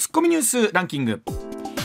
ツッコミニュースランキング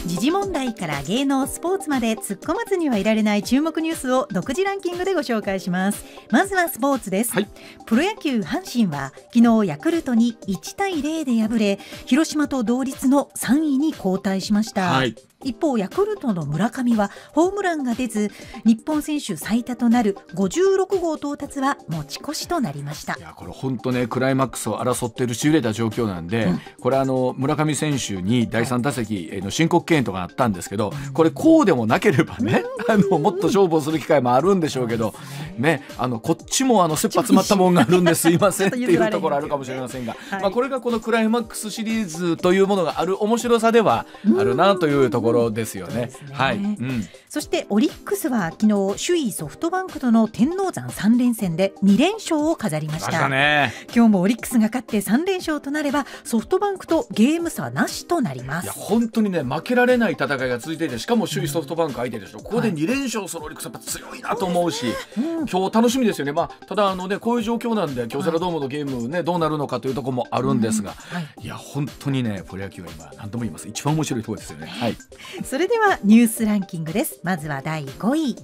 時事問題から芸能スポーツまで突っ込まずにはいられない注目ニュースを独自ランキングでご紹介しますまずはスポーツです、はい、プロ野球阪神は昨日ヤクルトに1対0で敗れ広島と同率の3位に後退しました、はい一方ヤクルトの村上はホームランが出ず日本選手最多となる56号到達は持ち越しとなりましたいやこれ本当ねクライマックスを争っているしびれた状況なんで、うん、これあの村上選手に第3打席の申告敬遠とかあったんですけど、はい、これこうでもなければね、うん、あのもっと勝負をする機会もあるんでしょうけど、ねあのこっちもあの切羽詰まったもんがあるんですいませんっていうところあるかもしれませんが、はい、まあこれがこのクライマックスシリーズというものがある面白さではあるなというところころですよね。ねはい、うんそしてオリックスは昨日首位ソフトバンクとの天王山3連戦で2連勝を飾りました、ね、今日もオリックスが勝って3連勝となればソフトバンクとゲーム差なしとなります本当にね負けられない戦いが続いていてしかも首位ソフトバンク相手でしょ、うん、ここで2連勝するオリックスやっぱ強いなと思うし、うん、今日楽しみですよね、まあ、ただあの、ね、こういう状況なんで京セラドームのゲーム、ね、どうなるのかというところもあるんですが、うんはい、いや本当にねプロ野球は今何とも言います一番面白いところですよね。はい、それではニュースランキングですまずは第5位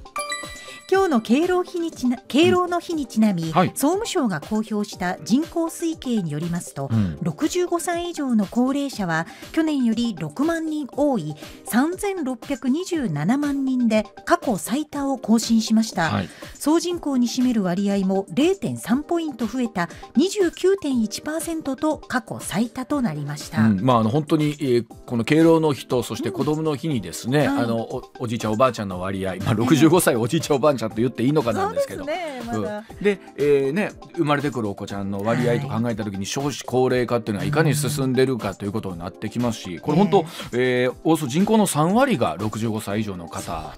今日の敬老日にちな敬老の日にちなみ、うんはい、総務省が公表した人口推計によりますと、うん、65歳以上の高齢者は去年より6万人多い3627万人で過去最多を更新しました、はい、総人口に占める割合も0.3ポイント増えた29.1%と過去最多となりました、うん、まあ、あの本当に、えー、この敬老の日とそして子どもの日にですね、はい、あのおじいちゃんおばあちゃんの割合、まあ、65歳おじいちゃんおばあちゃんちゃんと言っていいのかなんですけど。で、ねまうん、えー、ね生まれてくるお子ちゃんの割合と考えた時に少子高齢化っていうのはいかに進んでるかということになってきますしこれ本当、えー、およそ人口の3割が65歳以上の方。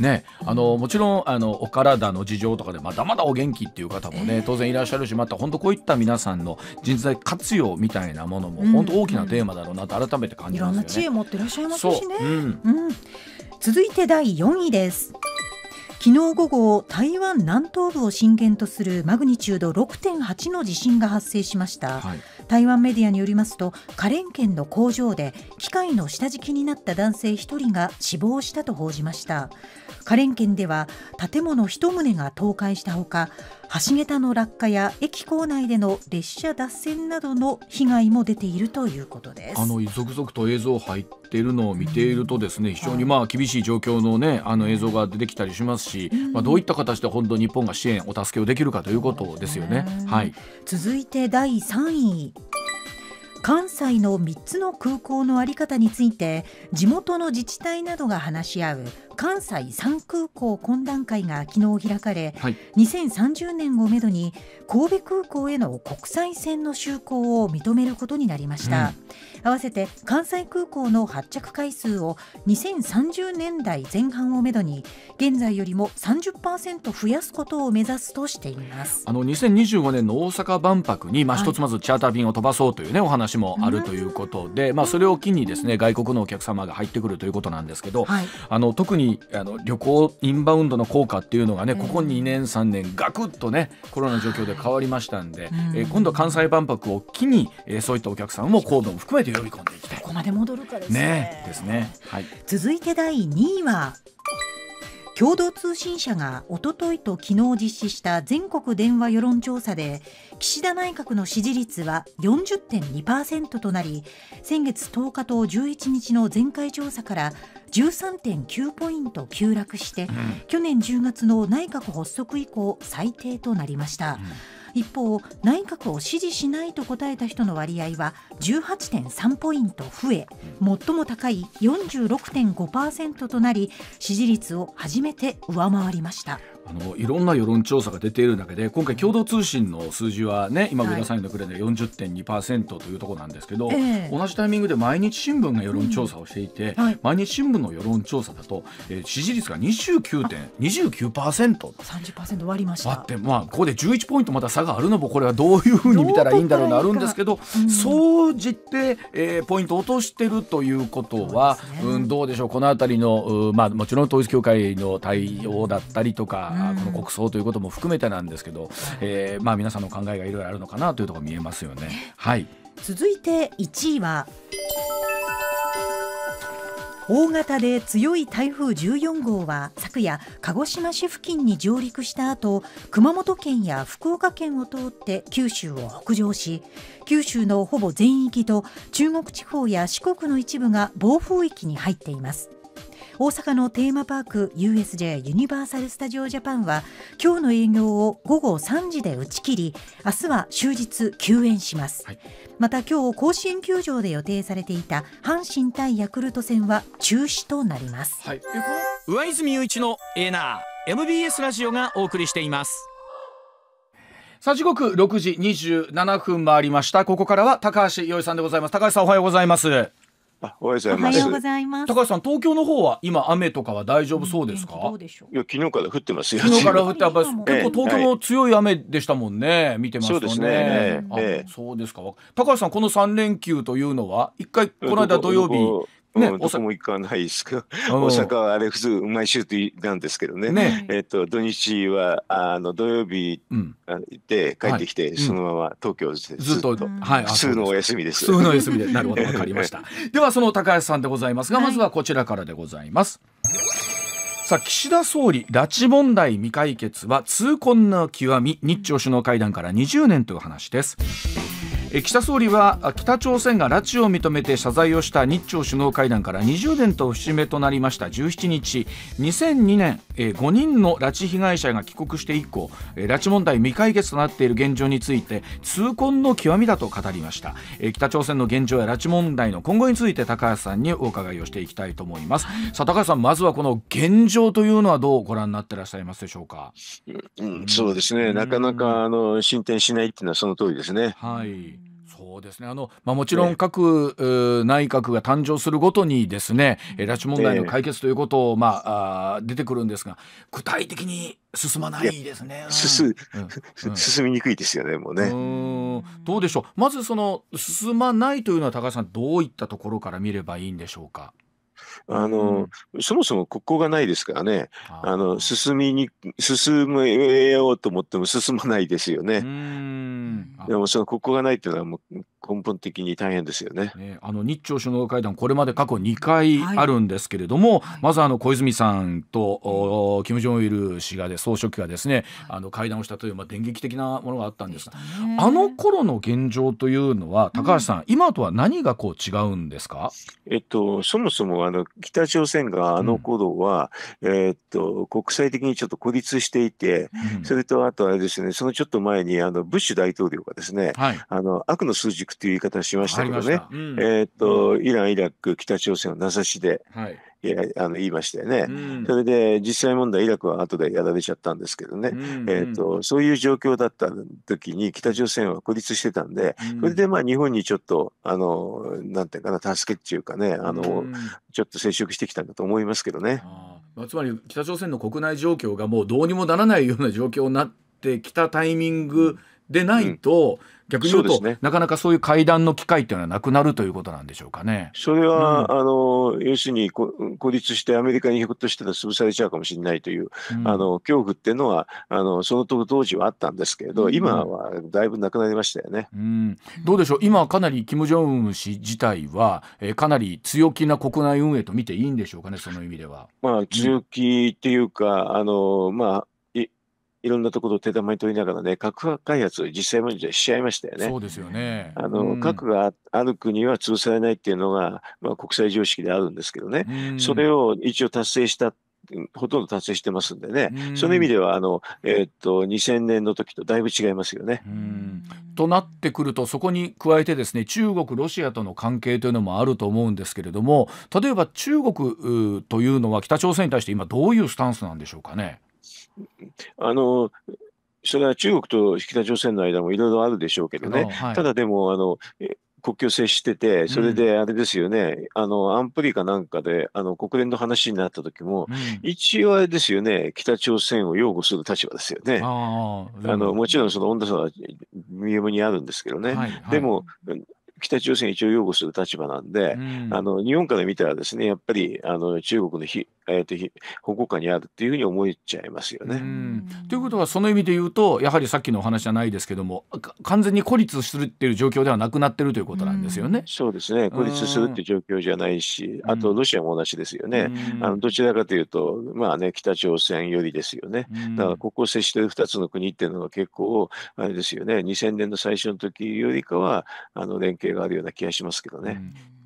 ね、あのもちろんあのお体の事情とかでまだまだお元気っていう方もね、当然いらっしゃるしまた本当こういった皆さんの人材活用みたいなものも、本当大きなテーマだろうなと改めて感じますよね。いろんな知恵持ってらっしゃいますしね。ううん、うん、続いて第4位です。昨日午後、台湾南東部を震源とするマグニチュード6.8の地震が発生しました。はい、台湾メディアによりますと花蓮県の工場で機械の下敷きになった男性1人が死亡したと報じました花蓮県では建物1棟が倒壊したほか橋桁の落下や駅構内での列車脱線などの被害も出ているということですあの続々と映像入っているのを見ているとですね、うん、非常にまあ厳しい状況のねあの映像が出てきたりしますし、うん、まあどういった形で本当日本が支援お助けをできるかということですよね。ねはい。続いて第三位関西の3つの空港の在り方について地元の自治体などが話し合う関西3空港懇談会が昨日開かれ、はい、2030年をめどに神戸空港への国際線の就航を認めることになりました。うん合わせて関西空港の発着回数を2030年代前半をめどに現在よりも30%増やすことを目指すとしていますあの2025年の大阪万博に、まあ、一つまずチャーター便を飛ばそうというね、お話もあるということで、まあ、それを機にですね外国のお客様が入ってくるということなんですけど、はい、あの特にあの旅行インバウンドの効果っていうのがね、ここ2年3年ガクッとねコロナの状況で変わりましたんで、うん、え今度関西万博を機に、えそういったお客さんも神戸も含めて呼び込んでいきたいここまで戻るかですねねですね、はい、続いて第2位は共同通信社がおとといと昨日実施した全国電話世論調査で岸田内閣の支持率は40.2%となり先月10日と11日の前回調査から13.9ポイント急落して、うん、去年10月の内閣発足以降最低となりました。うん一方内閣を支持しないと答えた人の割合は18.3ポイント増え最も高い46.5%となり支持率を初めて上回りましたあのいろんな世論調査が出ている中で今回共同通信の数字はね今上田さんにくれで40.2%というところなんですけど、同じタイミングで毎日新聞が世論調査をしていて、うんはい、毎日新聞の世論調査だと、えー、支持率が29.29%。30%割りました。ってまあここで11ポイントまた差があるのもこれはどういうふうに見たらいいんだろうなるんですけど、総じて、えー、ポイント落としてるということはう、ね、うんどうでしょうこの辺りのまあもちろん統一教会の対応だったりとか。あ、この国葬ということも含めてなんですけど、えーまあ、皆さんの考えがいろいろあるのかなというところ見えますよね。はい、続いて1位は大型で強い台風14号は昨夜鹿児島市付近に上陸した後熊本県や福岡県を通って九州を北上し九州のほぼ全域と中国地方や四国の一部が暴風域に入っています。大阪のテーマパーク USJ ユニバーサル・スタジオ・ジャパンは今日の営業を午後3時で打ち切り明日は終日休園します、はい、また今日甲子園球場で予定されていた阪神対ヤクルト戦は中止となります、はい、上泉雄一のエナー MBS ラジオがお送りしていますさあ時刻六時二十七分回りましたここからは高橋洋一さんでございます高橋さんおはようございますおはようございます。高橋さん、東京の方は今雨とかは大丈夫そうですか？いや昨日から降ってますよ。昨日から降ってます。結構東京も強い雨でしたもんね。見てましたね。すね。そうですか。高橋さん、この三連休というのは一回この間土曜日ね、どこも行かないですけど、大阪はあれ普通毎週なんですけどね。ねえっ、ー、と土日はあの土曜日、うん、行って帰ってきて、そのまま東京ずっとはい普通のお休みです。普通のお休みでなるほどわかりました。ではその高橋さんでございますが、まずはこちらからでございます。さあ岸田総理拉致問題未解決は痛恨の極み日朝首脳会談から20年という話です。岸田総理は北朝鮮が拉致を認めて謝罪をした日朝首脳会談から20年と節目となりました17日2002年えー、5人の拉致被害者が帰国して以降、えー、拉致問題未解決となっている現状について痛恨の極みだと語りました、えー、北朝鮮の現状や拉致問題の今後について高橋さんにお伺いをしていきたいと思います、さあ高橋さんまずはこの現状というのはどうご覧になってらっしゃいますでしょうか、うん、そうですね、なかなかあの進展しないっていうのはその通りですねはいそうですねあの、まあ、もちろん各、ね、内閣が誕生するごとにですねえ拉致問題の解決ということを、まあ、あ出てくるんですが具体的に進まないですね、進みにくいですよねもうねうどうでしょうまずその進まないというのは高橋さんどういったところから見ればいいんでしょうか。あの、うん、そもそも国交がないですからね、あの進みに進むようと思っても進まないですよね。でもその国交がないっていうのはもう根本的に大変ですよね、ね、あの日朝首脳会談これまで過去2回あるんですけれども、はい、まずあの小泉さんと、はい、金正ル氏がで総書記がですね、はい、あの会談をしたという、まあ、電撃的なものがあったんですが、あの頃の現状というのは高橋さん、うん、今とは何がこう違うんですか、えっと、そもそもあの北朝鮮があの頃は、うん、えっと国際的にちょっと孤立していて、うん、それとあとあれですねそのちょっと前にあのブッシュ大統領がですね、あの悪の数軸クという言い方をしましたけどね、うん、えっ、ー、と、イラン、イラク、北朝鮮を名指しで、はい、いやあの言いましたよね、うん、それで実際問題イラクは後でやられちゃったんですけどね、うんえーと、そういう状況だった時に北朝鮮は孤立してたんで、うん、それでまあ日本にちょっとあのなんていうかな助けっていうかねあの、うん、ちょっと接触してきたんだと思いますけどね。まあ、つまり北朝鮮の国内状況がもうどうにもならないような状況になってきたタイミングでないと、逆に言うと、ね、なかなかそういう会談の機会というのはなくなるということなんでしょうかね。それは、うん、あの要するに孤立してアメリカにひょっとしたら潰されちゃうかもしれないという、うん、あの恐怖っていうのはあのその当時はあったんですけれど、うん、今はだいぶなくなりましたよね。うん、どうでしょう今かなり金正恩氏自体は、えかなり強気な国内運営と見ていいんでしょうかねその意味では。まあ強気っていうか、あのまあいろんなところを手玉に取りながらね、核開発を実際までしちゃいましたよね。そうですよね。あの、うん、核がある国は潰されないっていうのが、まあ、国際常識であるんですけどね、うん、それを一応達成したほとんど達成してますんでね、その意味ではあの、えー、っと2000年の時とだいぶ違いますよね。となってくるとそこに加えてですね中国ロシアとの関係というのもあると思うんですけれども例えば中国というのは北朝鮮に対して今どういうスタンスなんでしょうかね。あのそれは中国と北朝鮮の間もいろいろあるでしょうけどね、はい、ただでもあの国境接してて、それであれですよね、うん、あの安保理かなんかであの国連の話になった時も、うん、一応あれですよね、北朝鮮を擁護する立場ですよね。あのもちろんその温度差は見えもにあるんですけどね、はいはい、でも北朝鮮一応擁護する立場なんで、うん、あの日本から見たらですね、やっぱりあの中国のえーと、保護下にあるっていうふうに思っちゃいますよね。ということはその意味で言うとやはりさっきのお話じゃないですけども完全に孤立するっていう状況ではなくなってるということなんですよね。うそうですね孤立するって状況じゃないしあとロシアも同じですよね。あのどちらかというとまあね北朝鮮よりですよね。だからここを接してる2つの国っていうのは結構あれですよね2000年の最初の時よりかはあの連携があるような気がしますけどね。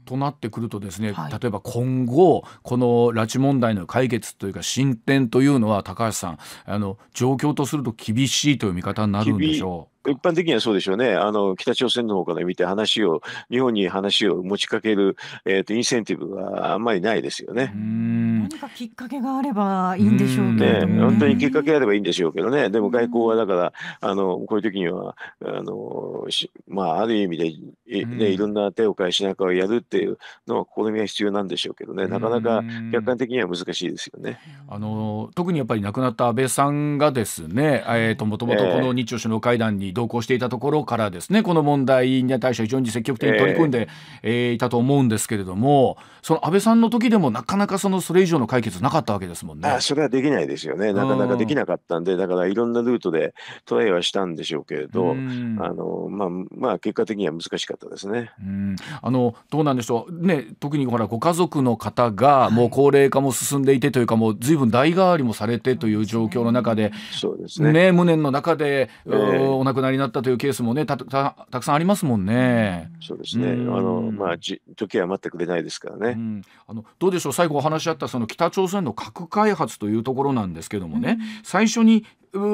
となってくるとですね、はい、例えば今後この拉致問題の解決というか進展というのは高橋さんあの状況とすると厳しいという見方になるんでしょう一般的にはそうでしょうね。あの、北朝鮮の方から見て話を、日本に話を持ちかける、えっ、ー、と、インセンティブはあんまりないですよね。何かきっかけがあればいいんでしょうけどね。本当にきっかけあればいいんでしょうけどね。でも外交はだから、あの、こういう時には、あの、まあ、ある意味で、いね、いろんな手を返しながらやるっていうのは試みが必要なんでしょうけどね。なかなか客観的には難しいですよね。あの、特にやっぱり亡くなった安倍さんがですね、えっ、ー、と、もともとこの日朝首脳会談に同行していたところからですねこの問題に対して非常に積極的に取り組んで、えいたと思うんですけれどもその安倍さんの時でもなかなかそのそれ以上の解決なかったわけですもんね。あそれはできないですよねなかなかできなかったんで、だからいろんなルートでトライはしたんでしょうけれど、あのまあ、まあ結果的には難しかったですね。うん、あのどうなんでしょうね特にほらご家族の方がもう高齢化も進んでいてというか、はい、もう随分代替わりもされてという状況の中で、そうですね、ね無念の中で、えー、お亡くなり亡くになったというケースもねたたたくさんありますもんね。そうですね、うん、あのまあ、じ時は待ってくれないですからね、うん、あのどうでしょう最後お話しあったその北朝鮮の核開発というところなんですけどもね、うん、最初に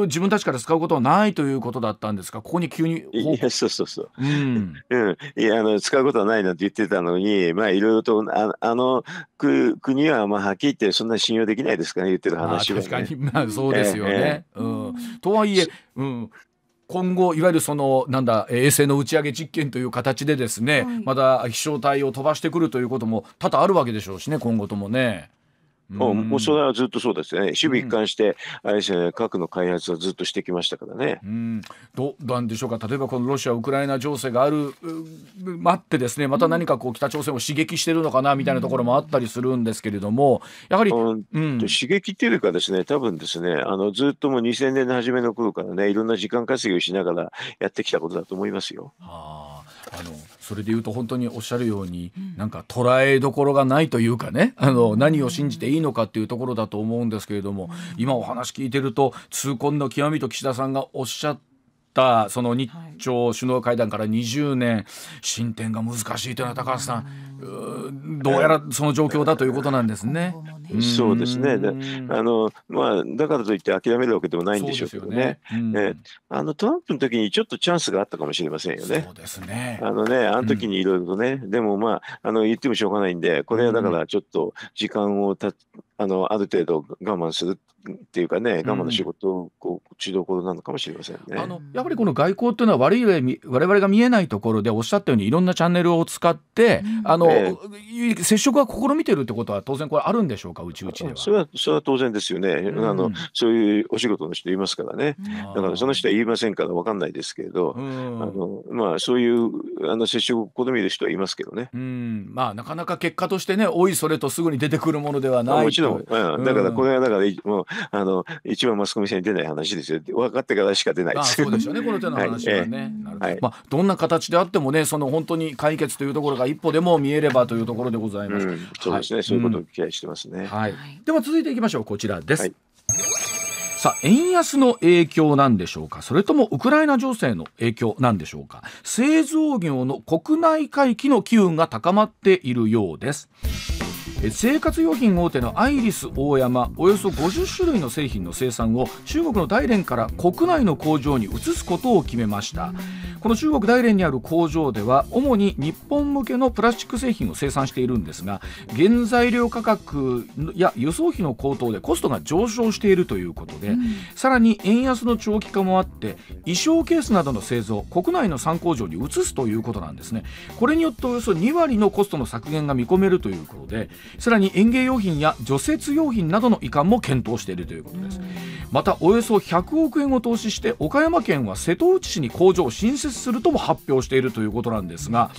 自分たちから使うことはないということだったんですがここに急にいやそうそうそう、うんうん、いやあの使うことはないなんて言ってたのにまあいろいろとああのく国はまあはっきり言ってそんな信用できないですから、ね、言ってる話は、ね、確かにまあそうですよね、えーえー、うん、とはいえ、うん、今後いわゆるそのなんだ衛星の打ち上げ実験という形でですね、はい、また飛翔体を飛ばしてくるということも多々あるわけでしょうしね今後ともね。もうそれはずっとそうですね、守備一貫して、あれですね、核の開発はずっとしてきましたからね。うん、どうなんでしょうか、例えばこのロシア・ウクライナ情勢がある、待って、ですねまた何かこう北朝鮮を刺激してるのかなみたいなところもあったりするんですけれども、やはり、うん、刺激っていうか、ですね多分ですねあのずっともう2000年の初めの頃からね、いろんな時間稼ぎをしながらやってきたことだと思いますよ。ああのそれで言うと本当におっしゃるように、うなんか捉えどころがないというかねあの何を信じていいのかっていうところだと思うんですけれども、今お話聞いてると痛恨の極みと岸田さんがおっしゃってったその日朝首脳会談から20年進展が難しいというのは高橋さんどうやらその状況だということなんですね。そうですねあの、まあ、だからといって諦めるわけでもないんでしょうけどね、ねうんあのトランプの時にちょっとチャンスがあったかもしれませんよね。そうですねあのねあの時にいろいろとね、うん、でも、まあ、あの言ってもしょうがないんでこれはだからちょっと時間をたあのある程度我慢するっていうかね、我の仕事をこう中どころなのかもしれませんね、あのやはりこの外交っていうのは悪い我々が見えないところでおっしゃったようにいろんなチャンネルを使って、うん、あの、えー、接触は試みてるってことは当然これあるんでしょうかうちうちでは。それはそれは当然ですよね、うん、あのそういうお仕事の人いますからねだからその人は言いませんから分かんないですけど、あのまあ、そういうあの接触を試みる人はいますけどね。うんまあ、なかなか結果としてねおいそれとすぐに出てくるものではないもちろん、だからこれはだから、もうあの一番マスコミ社に出ない話ですよ分かってからしか出ないそうですねこの手の話はね、はい、ど、まあ、どんな形であってもねその本当に解決というところが一歩でも見えればというところでございます、うん、そうですね、はい、そういうことを期待してますね、はい、では続いていきましょうこちらです、さあ、円安の影響なんでしょうか、それともウクライナ情勢の影響なんでしょうか、製造業の国内回帰の機運が高まっているようです。生活用品大手のアイリス大山およそ50種類の製品の生産を中国の大連から国内の工場に移すことを決めましたこの中国大連にある工場では主に日本向けのプラスチック製品を生産しているんですが原材料価格や輸送費の高騰でコストが上昇しているということで、うん、さらに円安の長期化もあって衣装ケースなどの製造国内の3工場に移すということなんですねこれによっておよそ2割のコストの削減が見込めるということでさらに園芸用品や除雪用品などの移管も検討しているということですまたおよそ100億円を投資して岡山県は瀬戸内市に工場を新設するとも発表しているということなんですが、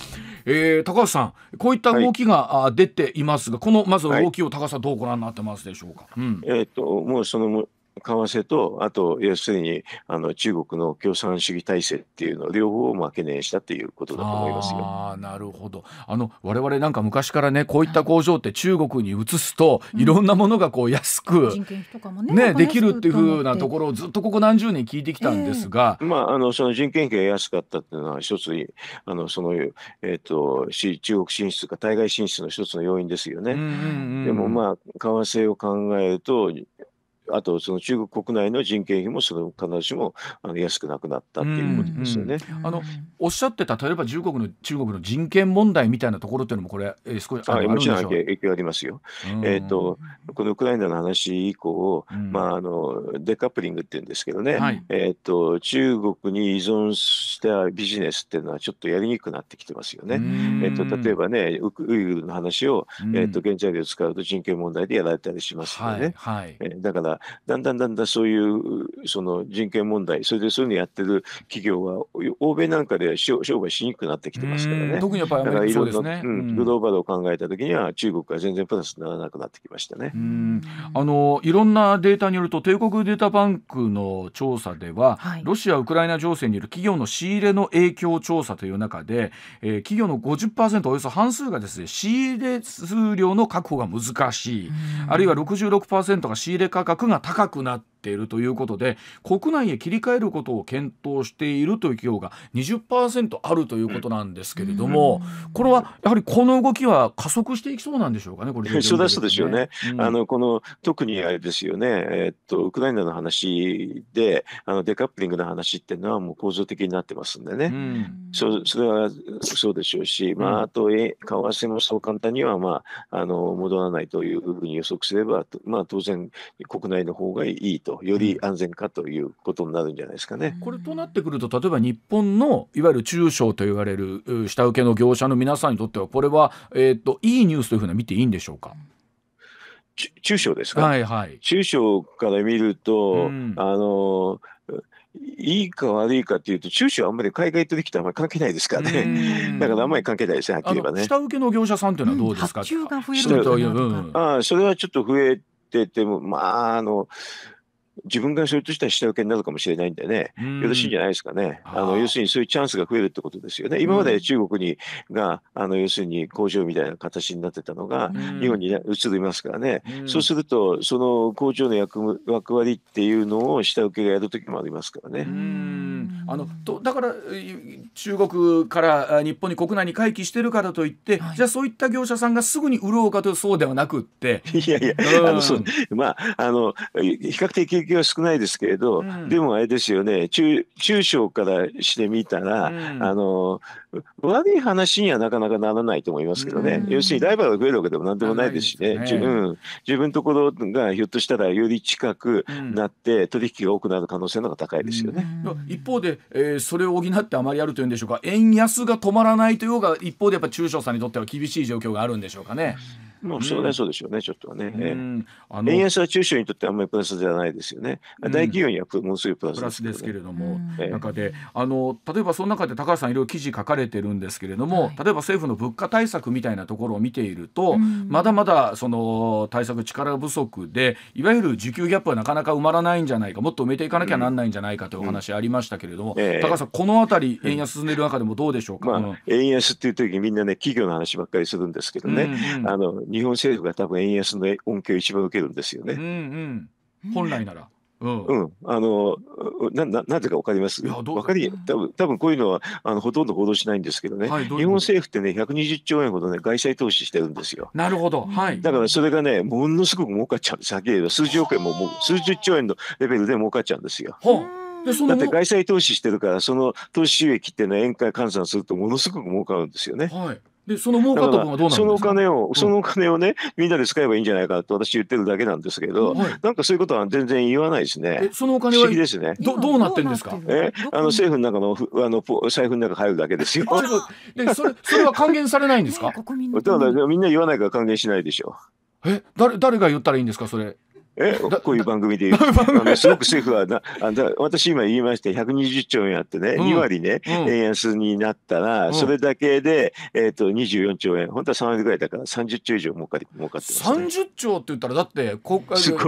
えー、高橋さんこういった動きが、はい、出ていますがこのまず動きを高橋さんどうご覧になってますでしょうか、はい、うん、えー、っともうその為替と、あと、要するにあの中国の共産主義体制っていうの両方をまあ懸念したっていうことだと思いますよ。あなるほど。あの我々なんか昔からね、こういった工場って中国に移すと、い、ろんなものがこう安く、ね、ね、できるっていうふうなところをずっとここ何十年聞いてきたんですが、えー、まああのその人件費が安かったっていうのは一つあのそのえっ、ー、と中国進出か対外進出の一つの要因ですよね。でもまあ為替を考えるとあとその中国国内の人件費もその必ずしもあの安くなくなったっていうことですよね、うんうん、あのおっしゃってた例えば中国の中国の人権問題みたいなところっていうのもこれ、えー、少しあるんでしょう影響ありますよ。うん、えっ、ー、とこのウクライナの話以降、うん、まああのデカップリングって言うんですけどね、はい、えっ、ー、と中国に依存したビジネスっていうのはちょっとやりにくくなってきてますよね。うん、えっ、ー、と例えばねウイグルの話を、えっと原材料使うと人権問題でやられたりしますよね。はい、はい、えだからだんだんだんだんそういうその人権問題それでそういうのやってる企業は欧米なんかで商売しにくくなってきてますからね。特にやっぱりアメう、ね、グローバルを考えた時には中国が全然プラスにならなくなってきましたね。あのいろんなデータによると帝国データバンクの調査では、はい、ロシア・ウクライナ情勢による企業の仕入れの影響調査という中で、えー、企業の50%およそ半数がですね仕入れ数量の確保が難しい、あるいは66%が仕入れ価格が高くなっているということで国内へ切り替えることを検討しているという企業が20%あるということなんですけれども、うん、これはやはりこの動きは加速していきそうなんでしょうかね、これ、ね、そうですよね、うん、あのこの特にあれですよね、えー、っとウクライナの話であのデカップリングの話っていうのはもう構造的になってますんでね、うん、そそれはそうでしょうし、まあ、あと為替もそう簡単には、まあ、あの戻らないというふうに予測すれば、まあ、当然国内の方がいいと。と、より安全かということになるんじゃないですかね。これとなってくると、例えば日本のいわゆる中小と言われる下請けの業者の皆さんにとっては、これは、えーと、いいニュースというふうに見ていいんでしょうか。中小ですか、はいはい、中小から見ると、うん、あのいいか悪いかっていうと、中小はあんまり海外取引とあんまり関係ないですからね。だからあんまり関係ないですね、はっきり言えばね。下請けの業者さんというのはどうですか、うん、発注が増えるという、あそれはちょっと増えてても、まあ、あの、自分がそれとしたら下請けになるかもしれないんでね、よろしいんじゃないですかね。あの要するにそういうチャンスが増えるってことですよね。今まで中国にがあの要するに工場みたいな形になってたのが、日本に移りますからね、そうすると、その工場の役役割っていうのを下請けがやるときもありますからね。あのとだから中国から日本に国内に回帰してるからといって、はい、じゃあそういった業者さんがすぐに売ろうかとそうではなくって。いやいや、あのそうまああの比較的撃は少ないですけれど、うん、でもあれですよね中中小からしてみたら、うん、あの悪い話にはなかなかならないと思いますけどね、うん、要するにライバルが増えるわけでも何でもないですしね、ね、自分自分のところがひょっとしたらより近くなって取引が多くなる可能性の方が高いですよね、一方で、えー、それを補ってあまりあるというんでしょうか円安が止まらないというが一方でやっぱ中小さんにとっては厳しい状況があるんでしょうかね。まあ、それはそうでしょうね、ちょっとはね。円安は中小にとってあんまりプラスじゃないですよね。大企業にはものすごいプラスですけれども、中であの例えばその中で高橋さんいろいろ記事書かれてるんですけれども、例えば政府の物価対策みたいなところを見ていると、まだまだその対策力不足でいわゆる需給ギャップはなかなか埋まらないんじゃないかもっと埋めていかなきゃなんないんじゃないかというお話ありましたけれども、高橋さんこの辺り円安進んでいる中でもどうでしょうか、円安っていう時みんなね企業の話ばっかりするんですけどね、あの日本政府が多分円安の恩恵を一番受けるんですよね。うんうん、本来なら、うん、うん、あのなん、なんなうかわかります分かり多分多分こういうのはあのほとんど報道しないんですけどね、はい、どうう日本政府ってね百二十兆円ほどね外債投資してるんですよなるほど、はい、だからそれがねものすごく儲かっちゃうんですはっきり言えば数十億円ももう数十兆円のレベルで儲かっちゃうんですよ。ほうだって外債投資してるからその投資収益っていうのは円換換算するとものすごく儲かるんですよね。はいで、その儲かった分はどうなんですかそのお金を、そのお金をね、みんなで使えばいいんじゃないかと私言ってるだけなんですけど、はい、なんかそういうことは全然言わないですね。そのお金は、ですね、どどうなってんですかえあの政府の中のあの財布の中入るだけですよ。でそれそれは還元されないんですか国ただからみんな言わないから還元しないでしょう。え誰誰が言ったらいいんですかそれ。えこういう番組で言う。あのすごく政府はなあの、私今言いました120兆円あってね、2割ね、円安になったら、それだけで、えーと、24兆円、本当は3割ぐらいだから30兆以上儲かり儲かってます、ね。30兆って言ったら、だって国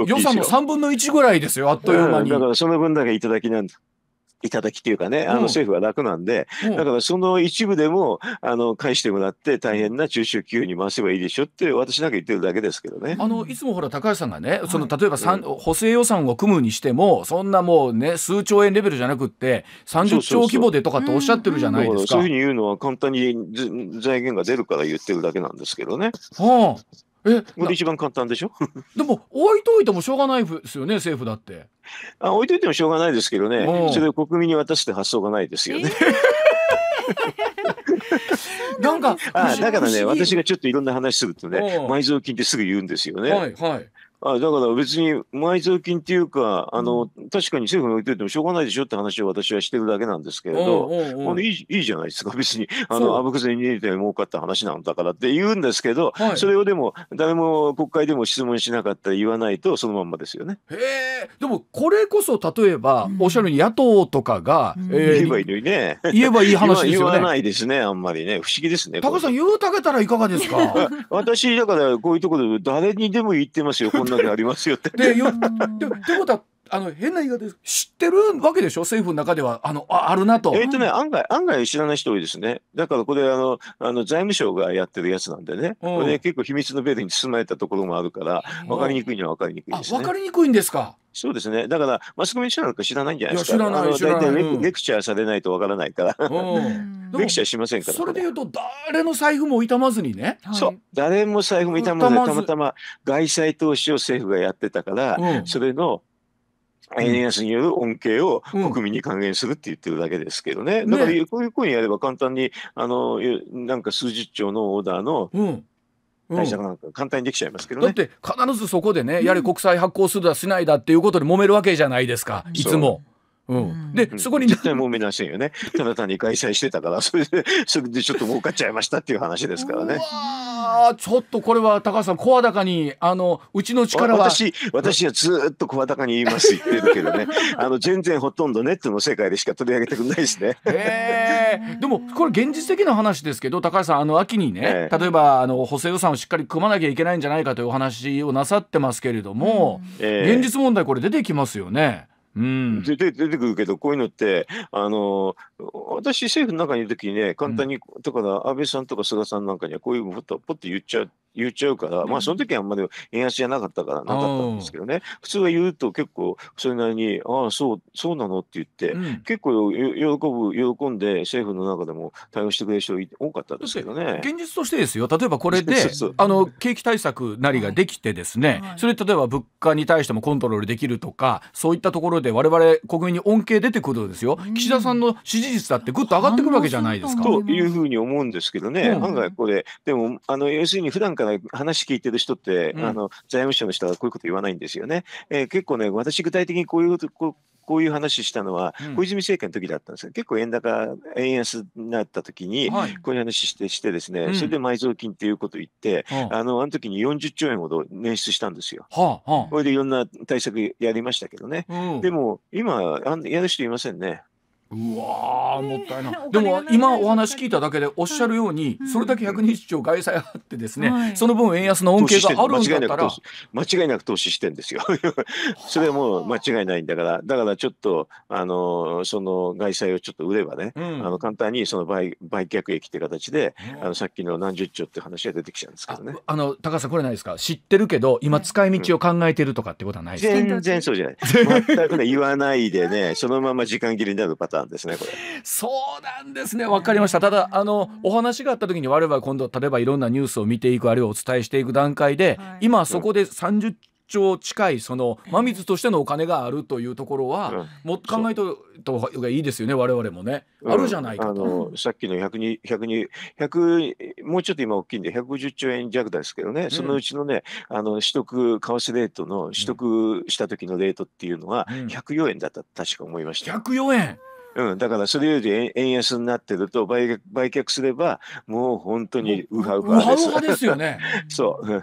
予算の3分の1ぐらいですよ、あっという間に。だからその分だけいただきなんです。頂きというかね、あの政府は楽なんで、うん、だからその一部でもあの返してもらって大変な中小企業に回せばいいでしょって私なんか言ってるだけですけどね。あのいつもほら高橋さんがね、その例えば、はい、補正予算を組むにしてもそんなもうね数兆円レベルじゃなくって30兆規模でとかっておっしゃってるじゃないですか。そういうふうに言うのは簡単に財源が出るから言ってるだけなんですけどね。はあ。えこれ一番簡単でしょ でも置いといてもしょうがないですよね政府だってあ置いといてもしょうがないですけどねそれを国民に渡して発想がないですよね、えー、なんかあだからね私がちょっといろんな話するとね埋蔵金ってすぐ言うんですよね、はいはい、あだから別に埋蔵金っていうか、あの、確かに政府に置いといてもしょうがないでしょって話を私はしてるだけなんですけれど、あのいいいいじゃないですか、別に、あの、あぶく銭入れて儲かった話なんだからって言うんですけど、はい、それをでも、誰も国会でも質問しなかったら言わないと、そのまんまですよね。へでもこれこそ例えば、おっしゃるように野党とかが、うんえー、言えばいいのにね。言えばいい話ですよね。言わないですね、あんまりね。不思議ですね。高さん、言うたけたらいかがですか 私、だからこういうところで誰にでも言ってますよ。んなにありますよって。でよってことはあの変な言い方です知ってるわけでしょ政府の中ではあのああるなと。えっ、とね案外案外知らない人多いですねだからこれあのあの財務省がやってるやつなんでね、これ結構秘密のベルに包まれたところもあるから分かりにくいには分かりにくいですね。分かりにくいんですかそうですね。だから、マスコミの人なんか知らないんじゃないですか。い知らない、い。大体レクチャーされないとわからないから。レクチャーしませんから。それで言うと、誰の財布も痛まずにね。はい、そう。誰も財布も痛まずに、たまたま外債投資を政府がやってたから、うん、それの円安による恩恵を国民に還元するって言ってるだけですけどね、うん、だからこういうふうにやれば簡単にあのなんか数十兆のオーダーの、うん対なんか簡単にできちゃいますけど、ねうん、だって必ずそこでね、やはり国債発行するだしないだっていうことで揉めるわけじゃないですか、いつも。うん、で、そこに。絶対揉めなしよね。ただ単に開催してたから、それで、それでちょっと儲かっちゃいましたっていう話ですからね。ああ、ちょっとこれは高橋さん、声高に、あの、うちの力は。私、私はずっと声高に言います、言ってるけどね。あの、全然ほとんどネットの世界でしか取り上げてくれないですね。ええー、でも、これ現実的な話ですけど、高橋さん、あの、秋にね、えー、例えば、あの、補正予算をしっかり組まなきゃいけないんじゃないかというお話をなさってますけれども、えー、現実問題、これ出てきますよね。うん、出て出てくるけどこういうのってあの私政府の中にいる時にね簡単に、だから安倍さんとか菅さんなんかにはこういうことポッと言っちゃう言っちゃうから、まあその時はあんまり円安じゃなかったからなかったんですけどね普通は言うと結構それなりに「ああそうそうなの?」って言って、うん、結構喜ぶ喜んで政府の中でも対応してくれる人多かったですけどね。現実としてですよ例えばこれであの景気対策なりができてですね、はい、それ例えば物価に対してもコントロールできるとかそういったところで我々国民に恩恵出てくるんですよ、うん、岸田さんの支持率だってぐっと上がってくるわけじゃないですか。というふうに思うんですけどね、案外これでもあの要するに普段からから、話聞いてる人って、うん、あの財務省の人はこういうこと言わないんですよね。えー、結構ね、私具体的にこういうことこうこういう話したのは、小泉政権の時だったんですが、結構円高、円安になった時に、こういう話してしてですね、それで埋蔵金っていうことを言って、あの、あの時に40兆円ほど捻出したんですよ。これでいろんな対策やりましたけどね。でも、今、やる人いませんね。うわもったいない、でも今お話聞いただけでおっしゃるように、それだけ百日0兆外債あってですね、その分円安の恩恵があるんだったら間違いなく投資してんですよ それはもう間違いないんだからだからちょっとあのその外債をちょっと売ればね、うん、あの簡単にその売売却益って形で、うん、あのさっきの何十兆って話が出てきちゃうんですけどねあの高橋さんこれないですか知ってるけど今使い道を考えてるとかってことはないですか、うん、全然そうじゃない 全くね言わないでねそのまま時間切りになるパターンったんですねこれそうなんですねわかりましたただあのお話があった時に我々は今度例えばいろんなニュースを見ていくあるいはお伝えしていく段階で、はい、今そこで30兆近いその真水としてのお金があるというところは、うん、も考えといた方がいいですよね我々もね、うん、あるじゃないかとさっきの102 102 100もうちょっと今大きいんで150兆円弱ですけどね、うん、そのうちのねあの取得為替レートの取得した時のレートっていうのは104円だった確か思いました。1 0円うん、だからそれより円安になってると売却、売却すれば、もう本当にウハウハです。ウハウハですよね。そう。うわ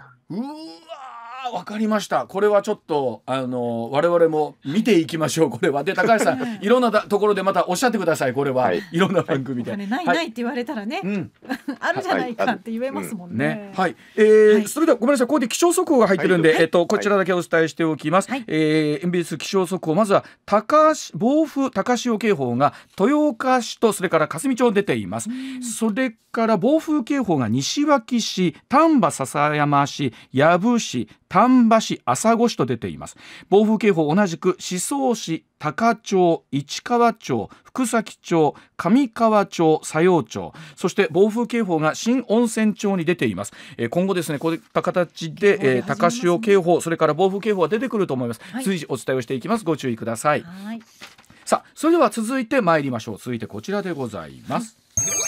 わかりましたこれはちょっとあの我々も見ていきましょうこれはで高橋さん いろんなところでまたおっしゃってくださいこれは、はい、いろんな番組で、はい、ないないって言われたらね、はい、あるじゃないかって言えますもんね,、はい、ねはい、えーそれではごめんなさいここで気象速報が入ってるんで、えっとこちらだけお伝えしておきます、はい、えー、MBS 気象速報まずは高橋暴風高潮警報が豊岡市とそれから霞町に出ています、それから暴風警報が西脇市丹波篠山市矢部市丹波市朝来市と出ています暴風警報同じく宍粟市高町市川町福崎町上川町佐用町そして暴風警報が新温泉町に出ています、えー、今後ですねこういった形で、えー、高潮警報それから暴風警報が出てくると思います、はい、随時お伝えをしていきますご注意くださいさあそれでは続いて参りましょう続いてこちらでございます、はい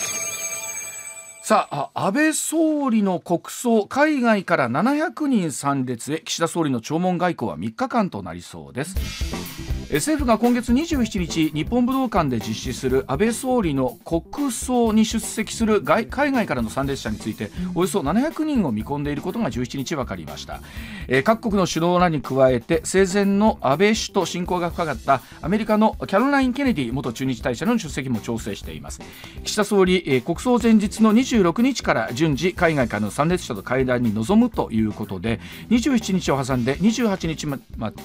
さあ安倍総理の国葬海外から700人参列へ岸田総理の弔問外交は3日間となりそうです政府が今月27日日本武道館で実施する安倍総理の国葬に出席する海外からの参列者についておよそ700人を見込んでいることが17日分かりました、えー、各国の首脳らに加えて生前の安倍氏と親交が深かったアメリカのキャロライン・ケネディ元駐日大使の出席も調整しています岸田総理、えー、国葬前日の26日から順次海外からの参列者と会談に臨むということで27日を挟んで28日ま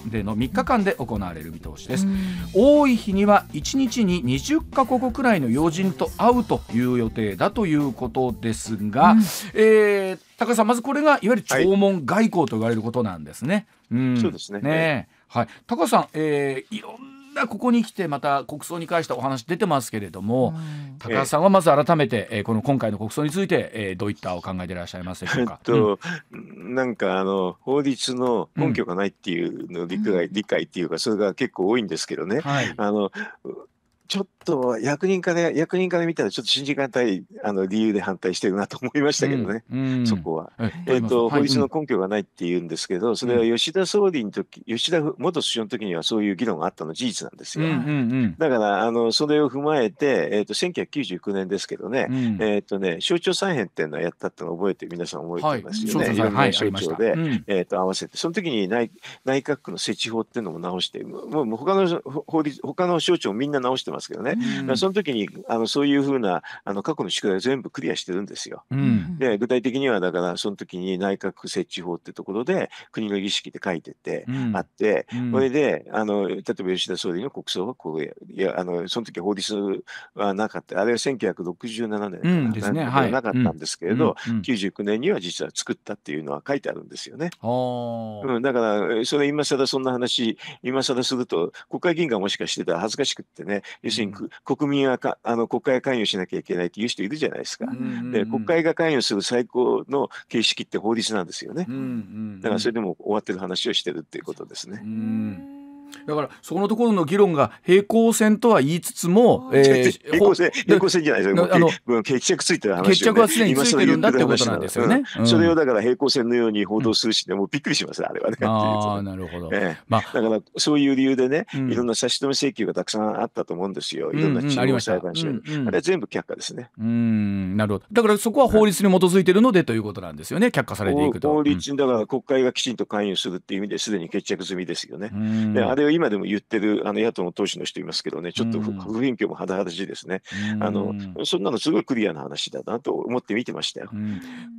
での3日間で行われる見通し通しです、多い日には1日に20カ国くらいの要人と会うという予定だということですが、うん、えー、高さんまずこれがいわゆる弔問外交と言われることなんですね。はい、うん、そうですねねはい、高さん、えー、いろんだここに来てまた国葬に関してお話出てますけれども、うん、高橋さんはまず改めて、えー、この今回の国葬について、えー、どういったお考えでいらっしゃいますでしょうか。えっと、うん、なんかあの法律の根拠がないっていうの理解,、理解っていうかそれが結構多いんですけどね、はい、あのちょっと役人から、役人から見たら、ちょっと信じがたいあの理由で反対してるなと思いましたけどね、うんうん、そこは。えっ、ー、と、はい、法律の根拠がないって言うんですけど、それは吉田総理の時、吉田元首相の時にはそういう議論があったの事実なんですよ。うんうんうん、だから、あのそれを踏まえて、えっ、ー、と、1999年ですけどね、うん、えっ、ー、とね、省庁再編っていうのはやったってのを覚えて、皆さん覚えてますよね。はい、省庁で、はい、えっと合わせて、その時に内内閣府の設置法っていうのも直して、もう他の法律、他の省庁みんな直してます。ですけどね、うん、その時にあのそういうふうなあの過去の宿題を全部クリアしてるんですよ。うん、で具体的にはだからその時に内閣設置法ってところで国の儀式で書いてて、あって、これであの例えば吉田総理の国葬はこういやあのその時法律はなかったあれは1967年、うんですね、はい、なかったんですけれど、うんうん、99年には実は作ったっていうのは書いてあるんですよね。うん、だからそれ今更そんな話今更すると国会議員がもしかしてたら恥ずかしくってねするに国民はかあの国会が関与しなきゃいけないっていう人いるじゃないですか。で国会が関与する最高の形式って法律なんですよね。だからそれでも終わってる話をしてるっていうことですね。だからそこのところの議論が平行線とは言いつつも、えー、平行線平行線じゃないですよ。あの決着ついてる話、ね、決着はすでについてるんだってことなんですよね。うん、それをだから平行線のように報道するし、ね、もうびっくりしますあれはね。ああなるほど。えー、まあだからそういう理由でね、いろんな差し止め請求がたくさんあったと思うんですよ。いろんな地方裁判所、うんうん、あれ全部却下ですね。うんなるほど。だからそこは法律に基づいてるのでということなんですよね。却下されていくと。法律だから国会がきちんと関与するっていう意味ですでに決着済みですよね。であれれを今でも言ってるあの野党の党首の人いますけどね、ちょっと不勉強も肌肌しいですね、あの、そんなのすごいクリアな話だなと思って見てましたよ。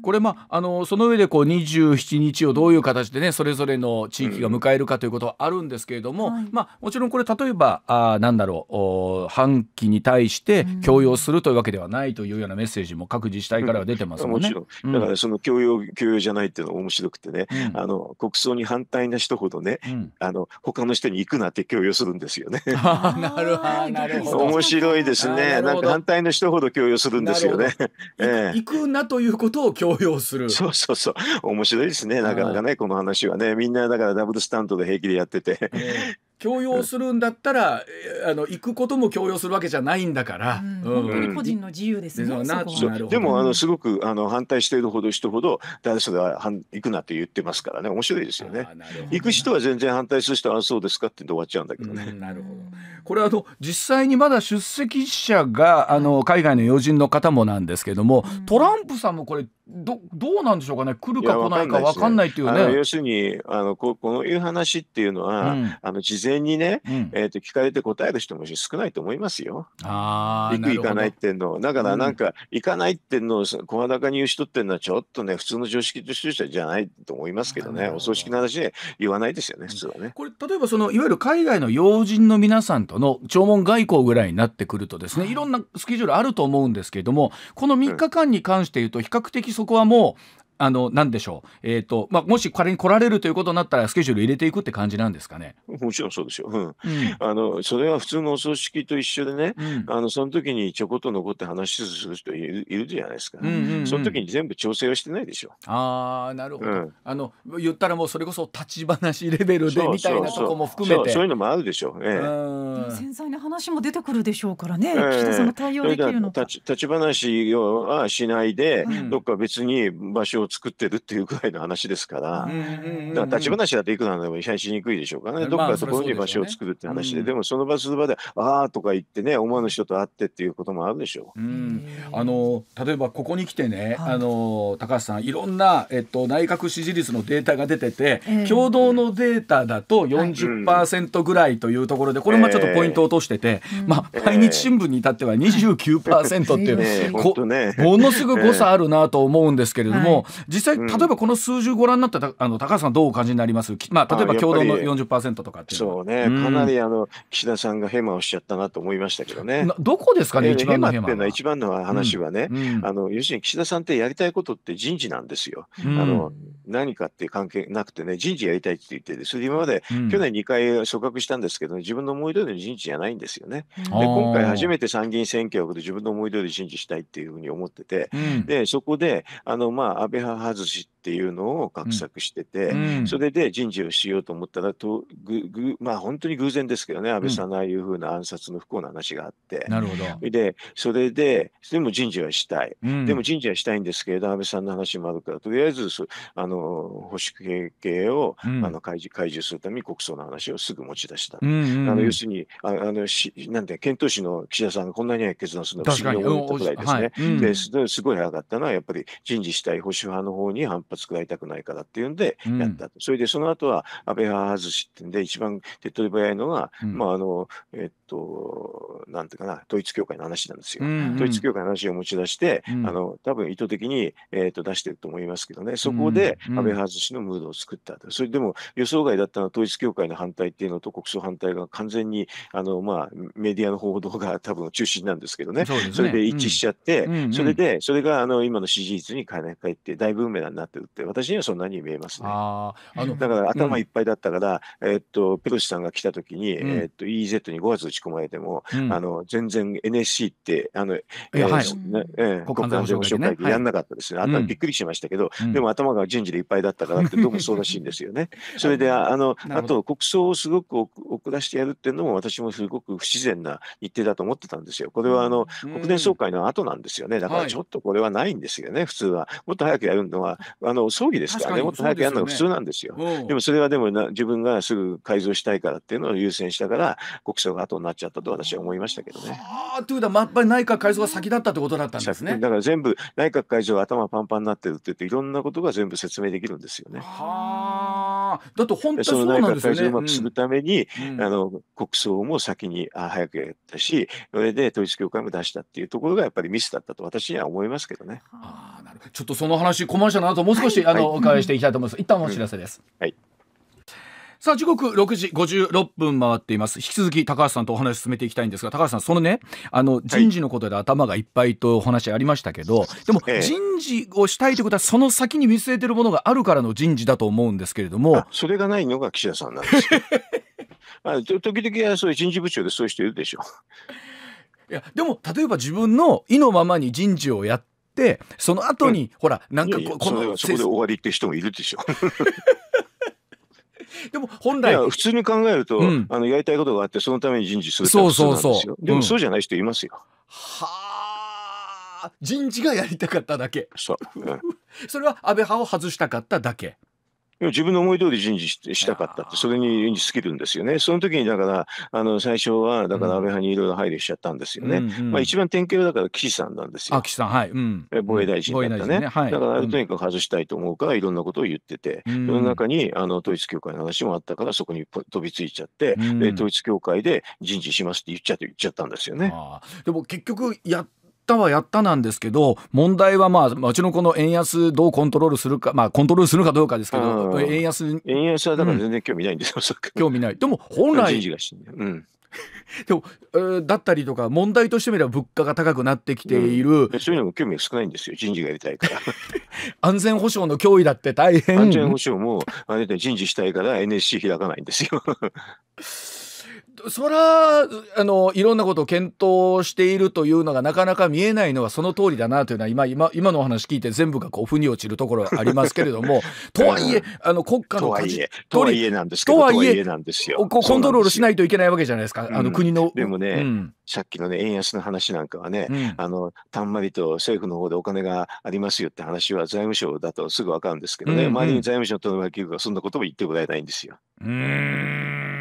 これ、まあ、あのその上でこう27日をどういう形で、ね、それぞれの地域が迎えるかということはあるんですけれども、まあ、もちろんこれ、例えば、あなんだろう、半旗に対して強要するというわけではないというようなメッセージも各自治体からは出てますもんね。もちろん、だからその強要、強要じゃないっていうのが面白くてね、あの国葬に反対な人ほどね、あの他の人にに行くなって共有 するんですよね。なるほど。面白いですね。なんか反対の人ほど共有するんですよね。えー、行くなということを共要する。そうそうそう。面白いですね。なかなかね、この話はね。みんなだからダブルスタントで平気でやってて、強要するんだったら、あの行くことも強要するわけじゃないんだから、本当に個人の自由ですね。でもあのすごくあの反対しているほど人ほど誰男性が行くなって言ってますからね面白いですよね。行く人は全然反対する人はそうですかって終わっちゃうんだけどね。なるほど。これはと実際にまだ出席者があの海外の要人の方もなんですけども、トランプさんもこれどどうなんでしょうかね、来るか来ないか分かんないっていうね。要するにあのこ、こういう話っていうのは、うん、あの事前にね、うん、えーと、聞かれて答える人も少ないと思いますよ。あ行く、行かないってのだから、なんか、うん、行かないってのを声高に言う人っていうのは、ちょっとね、普通の常識としてじゃないと思いますけどね、どお葬式の話で言わないですよね、普通はね。これ、例えばその、いわゆる海外の要人の皆さんとの弔問外交ぐらいになってくるとですね、いろんなスケジュールあると思うんですけれども、この3日間に関して言うと、比較的そこはもうあの、なんでしょう。えっ、ー、と、まあ、もしこれに来られるということになったら、スケジュール入れていくって感じなんですかね。もちろんそうですよ。うん。うん、あの、それは普通のお葬式と一緒でね、うん、あの、その時にちょこっと残って話する人いるいるじゃないですか、その時に全部調整はしてないでしょ。う。ああ、なるほど、うん、あの、言ったらもうそれこそ立ち話レベルでみたいなとこも含めて。そういうのもあるでしょう。ええ、繊細な話も出てくるでしょうからね。えー、岸さんの対応できるのか。立ち話はしないで、どっか別に場所を作ってるっていうぐらいの話ですから、うんうんうん、だから立ち話だっていくらでも批判しにくいでしょうからね、どっかそこに場所を作るって話で、まあでねでもその場その場で、ああとか言ってね、思わぬ人と会ってっていうこともあるでしょう。うん、あの例えばここに来てね、はい、あの高橋さん、いろんな、えっと、内閣支持率のデータが出てて、えー、共同のデータだと40%ぐらいというところで、これもちょっとポイントを落としてて、えー、まあ、毎日新聞に至っては29%っていう、えー、こものすごく誤差あるなと思うんですけれども、実際、例えばこの数字ご覧になったら、あの高橋さん、どうお感じになります、まあ、例えば共同の40%とかっていうそうね、かなりあの岸田さんがヘマをしちゃったなと思いましたけどね。どこですかね、一番のヘマ。ヘマっていうのは、一番の話はね、あの要するに岸田さんってやりたいことって人事なんですよ。あの何かって関係なくてね、人事やりたいって言って、それで今まで去年2回組閣したんですけど、自分の思い通りの人事じゃないんですよね。で今回初めて参議院選挙で自分の思い通り人事したいっていうふうに思ってて、でそこであの、まあ、安倍メハ外しっていうのを画策してて、うん、それで人事をしようと思ったらとぐぐ、まあ、本当に偶然ですけどね安倍さんのああいうふうな暗殺の不幸な話があって、うん、なるほどでそれででも人事はしたい、うん、でも人事はしたいんですけれど安倍さんの話もあるからとりあえずあの保守系を、あの怪獣怪獣するために国葬の話をすぐ持ち出した、うんうんあの要するにああのしなんて検討士の岸田さんがこんなに決断するのは不思議に思ったぐらいですね、はい、ですごい早かったのはやっぱり人事したい保守派の方に反発られたくないからっていうんでやった、うん、それでその後は安倍派外しってんで一番手っ取り早いのが、うん、まああのえっとなんていうかな統一教会の話なんですよ、うんうん、統一教会の話を持ち出して、うん、あの多分意図的に、えー、っと出してると思いますけどねそこで安倍派外しのムードを作ったそれでも予想外だったのは統一教会の反対っていうのと国葬反対が完全にあの、まあ、メディアの報道が多分中心なんですけどねそ、ね、れで一致しちゃって、それでそれがあの今の支持率に変えって大文明になってるるって私にはそんなに見えますね。あのだから頭いっぱいだったから、うん、えー、っとペロシさんが来た時に、うん、えー、っと EEZ に5月打ち込まれても、うん、あの全然 NSC ってあの、えーはいねえー、国安全保障会議やんなかったですね。はい、あとはびっくりしましたけど、でも頭が人事でいっぱいだったからってどうもそうらしいんですよね。それであの あと国葬をすごく遅らせてやるっていうのも私もすごく不自然な日程だと思ってたんですよ。これはあの、国連総会の後なんですよね。だからちょっとこれはないんですよね、普通は。もっと早くやるのは あの葬儀ですからね、もっと早くやるのが普通なんですよ。ですよね、でもそれはでも自分がすぐ改造したいからっていうのを優先したから、国葬が後になっちゃったと私は思いましたけどね。あということは、やっぱり内閣改造が先だったってことだったんですね。だから全部、内閣改造が頭パンパンになってるって言って、いろんなことが全部説明できるんですよね。はあ、だって本当そうなんですよね。その内閣改造をうまくするために、うんうん、あの国葬も先にあ早くやったし、それで統一教会も出したっていうところがやっぱりミスだったと私には思いますけどね。あなるちょっとその話、コマーシャルの後う少し、あの、お伺いしていきたいと思います。一旦お知らせです。はい。さあ、時刻6時56分回っています。引き続き高橋さんとお話進めていきたいんですが、高橋さん、そのね、あの、人事のことで頭がいっぱいとお話ありましたけど、でも、人事をしたいということは、その先に見据えてるものがあるからの人事だと思うんですけれども。それがないのが岸田さんなんですよ。あ時々、はそういう人事部長でそういう人いるでしょ。いやでも例えば自分の意のままに人事をやっ、その後に、うん、ほら、なんかこ、この。そこで終わりって人もいるでしょ。でも本来普通に考えると、うん、あのやりたいことがあってそのために人事するそうそうそうでもそうじゃない人いますよ。うん、はあ人事がやりたかっただけ。そうん、それは安倍派を外したかっただけ。自分の思い通り人事したかったって、それに尽きるんですよね。その時にだから、あの最初はだから安倍派にいろいろ配慮しちゃったんですよね。うんうん、まあ、一番典型だから岸さんなんですよ。あ岸さん、はい、うん、防衛大臣だったね。ねはい、だからとにかく外したいと思うから、いろんなことを言ってて、うん、その中にあの統一教会の話もあったから、そこに飛びついちゃって、うん、統一教会で人事しますって言っちゃって言っちゃったんですよね。でも結局やっったはやったなんですけど問題はまあもちろんこの円安どうコントロールするかまあコントロールするかどうかですけど円安円安はだから全然興味ないんですよ、うん、興味ないでも本来うん でも、えー、だったりとか問題としてみれば物価が高くなってきている、うん、そういうのも興味が少ないんですよ人事がやりたいから 安全保障の脅威だって大変安全保障もあれで人事したいから NSC 開かないんですよそら、あの、いろんなことを検討しているというのがなかなか見えないのはその通りだなというのは今、今、今のお話聞いて全部がこう、腑に落ちるところありますけれども、とはいえ、あの、国家のとはいえ、とはいえなんですけど、とはいえ、なんですよ。コントロールしないといけないわけじゃないですか、あの国の。うん、でもね、うん、さっきのね、円安の話なんかはね、うん、あの、たんまりと政府の方でお金がありますよって話は財務省だとすぐわかるんですけどね、うんうん、周りに財務省の取り巻きがそんなことも言ってもらえないんですよ。うん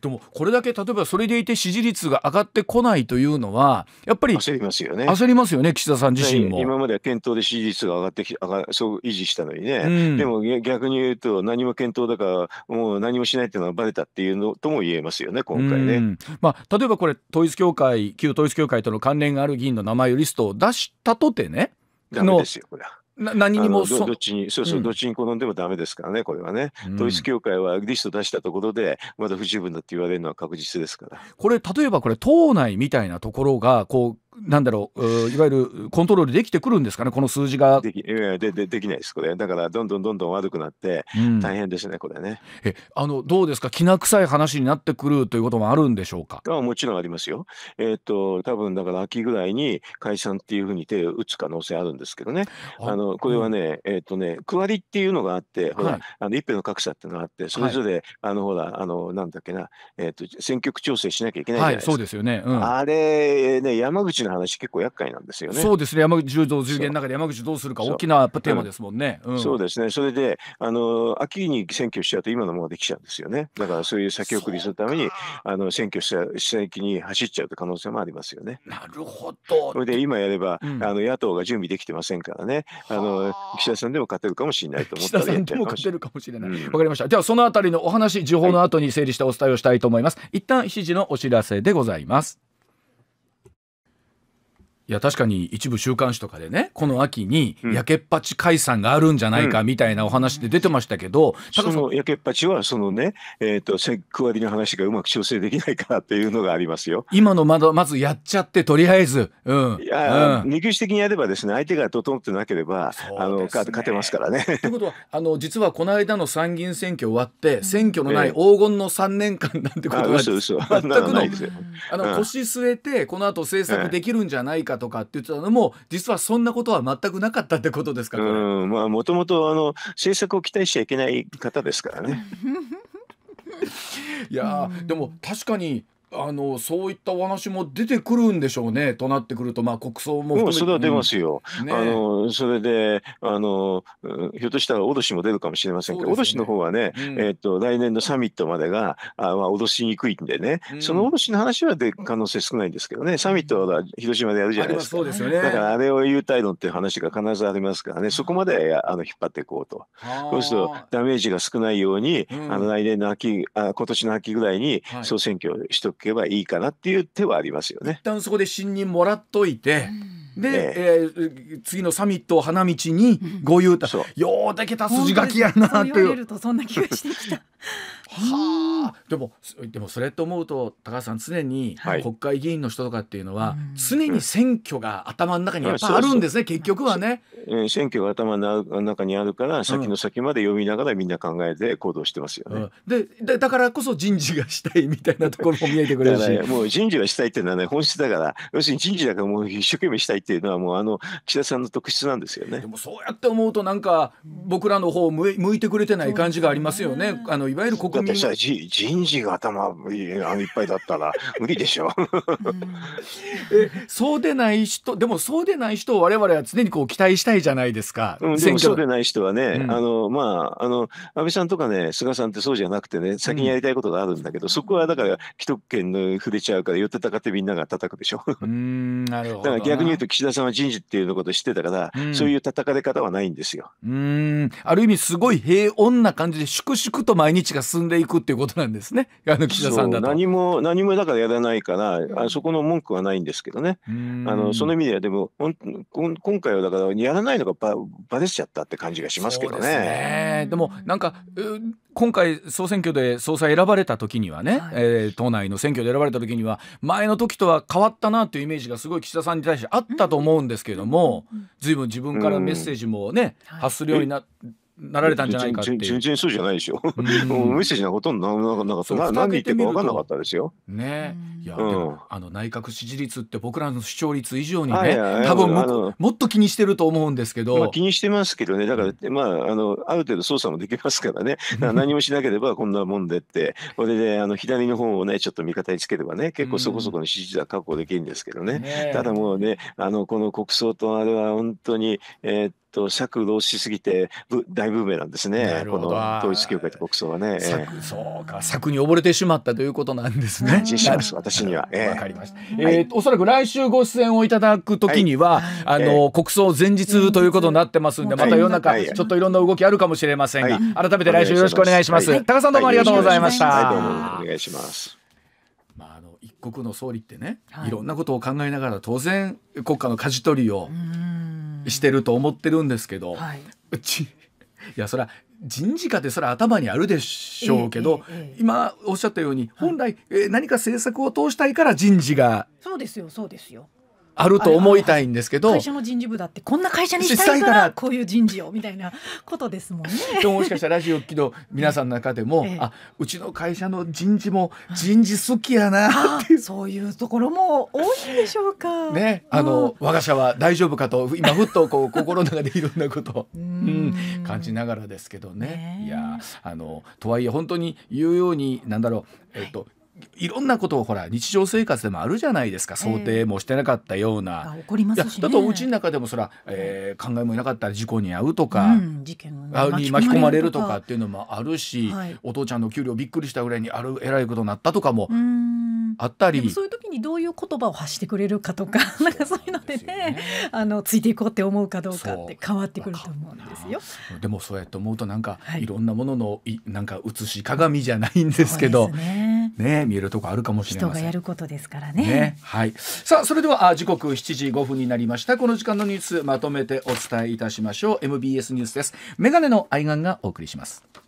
でもこれだけ例えばそれでいて支持率が上がってこないというのはやっぱり焦りますよね焦りますよね岸田さん自身も、今までは検討で支持率が上がってき上がそう維持したのにね、うん、でも逆に言うと何も検討だからもう何もしないっていうのはばれたっていうのとも言えますよね今回ね、うん、まあ、例えばこれ統一教会旧統一教会との関連がある議員の名前をリストを出したとてねんですよこれはな何にもそどっちにそうそう、うん、どっちに転んでもだめですからねこれはね、うん、統一教会はリスト出したところでまだ不十分だって言われるのは確実ですからこれ例えばこれ党内みたいなところがこうなんだろういわゆるコントロールできてくるんですかね、この数字が。できででできないです、これ、だからどんどんどんどん悪くなって、大変ですね、うん、これねえあの。どうですか、きな臭い話になってくるということもあるんでしょうか。あもちろんありますよ。えー、っと、多分だから秋ぐらいに解散っていうふうに手を打つ可能性あるんですけどね、あのこれはね、うん、えっとね、区割りっていうのがあって、ほら、はい、あの一票の格差っていうのがあって、それぞれ、はい、あのほら、あのなんだっけな、えー、っと、選挙区調整しなきゃいけないじゃないですか。はい、そうですよね、うん、あれね山口口の話結構厄介なんですよね。そうですね山口柔道十元の中で山口どうするか大きなテーマですもんね。そうですねそれであの秋に選挙しちゃうと今のものができちゃうんですよねだからそういう先送りするためにあの選挙した気に走っちゃうと可能性もありますよね。なるほど。それで今やれば、うん、あの野党が準備できてませんからねあの岸田さんでも勝てるかもしれないと思ってら岸田も勝てるかもしれない。わ、かりましたではそのあたりのお話情報の後に整理してお伝えをしたいと思います。はい、一旦7時のお知らせでございます。いや確かに一部週刊誌とかでねこの秋にやけっぱち解散があるんじゃないかみたいなお話で出てましたけど、うん、そのやけっぱちはそのね、えーと、と割りの話がうまく調整できないからっていうのがありますよ今のまだまずやっちゃってとりあえず、うんいやうん、的にやればですね相手が整ってなければ、ね、あの勝てますからね。ということはあの実はこの間の参議院選挙終わって選挙のない黄金の3年間なんてことが、全くのあの、腰据えてこの後政策できるんじゃないかとかって言ってたのも実はそんなことは全くなかったってことですかうまあもともとあの政策を期待しちゃいけない方ですからね。いや、でも確かにあのそういったお話も出てくるんでしょうねとなってくると、まあ、国葬も含めそれは出ますよ、ね、あのそれであの、ひょっとしたら脅しも出るかもしれませんけど、ね、脅しの方はね、うん、えーと、来年のサミットまでがあ、まあ、脅しにくいんでね、その脅しの話はで可能性少ないんですけどね、サミットは広島でやるじゃないですか、すね、だからあれを言う態度っていう話が必ずありますからね、そこまであの引っ張っていこうと、そうするとダメージが少ないように、うん、あの来年の秋あ、今年の秋ぐらいに総選挙をしとく。けばいいかなっていう手はありますよね。一旦そこで信任もらっといて、で、ね、えー、次のサミットを花道に ご言うた、ん、ようでけた筋書きやなという。てはあ、でもでもそれと思うと高橋さん常に国会議員の人とかっていうのは、常に選挙が頭の中にやっぱあるんですね、うん、結局はね、えん、選挙が頭の中にあるから先の先まで読みながらみんな考えて行動してますよね、うん、でだからこそ人事がしたいみたいなところも見えてくれるし、もう人事がしたいっていうのはね本質だから要するに人事だからもう一生懸命したいっていうのはもうあの岸田さんの特質なんですよねでもそうやって思うとなんか僕らの方向いてくれてない感じがありますよねあのいわゆる国だってさじ人事が頭いっぱいだったら 無理でしょうえそうでない人でもそうでない人を我々は常にこう期待したいじゃないですか、うん、でもそうでない人はね、うん、あのまああの安倍さんとかね菅さんってそうじゃなくてね先にやりたいことがあるんだけど、うん、そこはだから既得権の触れちゃうから寄ってたかってみんなが叩くでしょうんなるほどだから逆に言うと岸田さんは人事っていうのこと知ってたから、そういう叩かれ方はないんですようんある意味すごい平穏な感じで粛々と毎日が進んでいくっていうことなんですねあの岸田さんだと何も何もだからやらないからあそこの文句はないんですけどねあのその意味ではでもこん今回はだからやらないのがばばれちゃったって感じがしますけどね。でねでもなんか今回総選挙で総裁選ばれた時にはね、はい、えー、党内の選挙で選ばれた時には前の時とは変わったなというイメージがすごい岸田さんに対してあったと思うんですけれども、ずいぶん自分からメッセージもね、発するようになっなられたんじゃないかっていう。全然そうじゃないでしょ。うん、メッセージがほとんどなかなかったな何言ってるか分かんなかったですよ。ねいや、うん、あの内閣支持率って僕らの視聴率以上にね、はいはい、多分ももっと気にしてると思うんですけど、まあ、気にしてますけどねだからまああのある程度操作もできますからねら何もしなければこんなもんでってこれであの左の方をねちょっと味方につければね結構そこそこの支持率は確保できるんですけどねうんね、ただもうねあのこの国葬とあれは本当にえー、と尺動しすぎて大ブームなんですね、この統一教会と国葬はね。そうか、策に溺れてしまったということなんですね。私には。わ、かりました。えおそらく来週ご出演をいただくときには、あの、国葬前日ということになってますんで、また世の中、ちょっといろんな動きあるかもしれませんが、改めて来週よろしくお願いします。高さんどうもありがとうございました。はい、どうもお願いします。まあ、あの一国の総理ってね、い、ろんなことを考えながら当然国家の舵取りをしてると思ってるんですけど、はい、うちいやそれは人事課でそれは頭にあるでしょうけど、えええ、今おっしゃったように本来、はい、え何か政策を通したいから人事がそうですよそうですよあると思いたいんですけど会社の人事部だってこんな会社にしたいからこういう人事をみたいなことですもんね。でもしかしたらラジオ機の皆さんの中でも、ええ、あうちの会社の人事も人事好きやなってそういうところも多いんでしょうか。ねあの、我が社は大丈夫かと今ふっとこう心の中でいろんなことを、うん、感じながらですけどね。ねいやあのとはいえ本当に言うようになんだろう、えっと、はいいろんなことをほら日常生活でもあるじゃないですか想定もしてなかったような、えー、起こりますし、ね、だとお家の中でもそら、えー、考えもいなかったら事故に遭うとか、うん、事件に巻き込まれるとかっていうのもあるし、はい、お父ちゃんの給料びっくりしたぐらいにあるえらいことになったとかもうんあったり、うん、そういう時にどういう言葉を発してくれるかとかなんかそういうのでね、あのついていこうって思うかどうかって変わってくると思うんですよ。でもそうやって思うとなんか、はい、いろんなもののいなんか写し鏡じゃないんですけどね、ね、見えるとこあるかもしれません。人がやることですからね。ねはい、さあそれではあ時刻7時5分になりましたこの時間のニュースまとめてお伝えいたしましょう MBS ニュースです。メガネの愛眼がお送りします。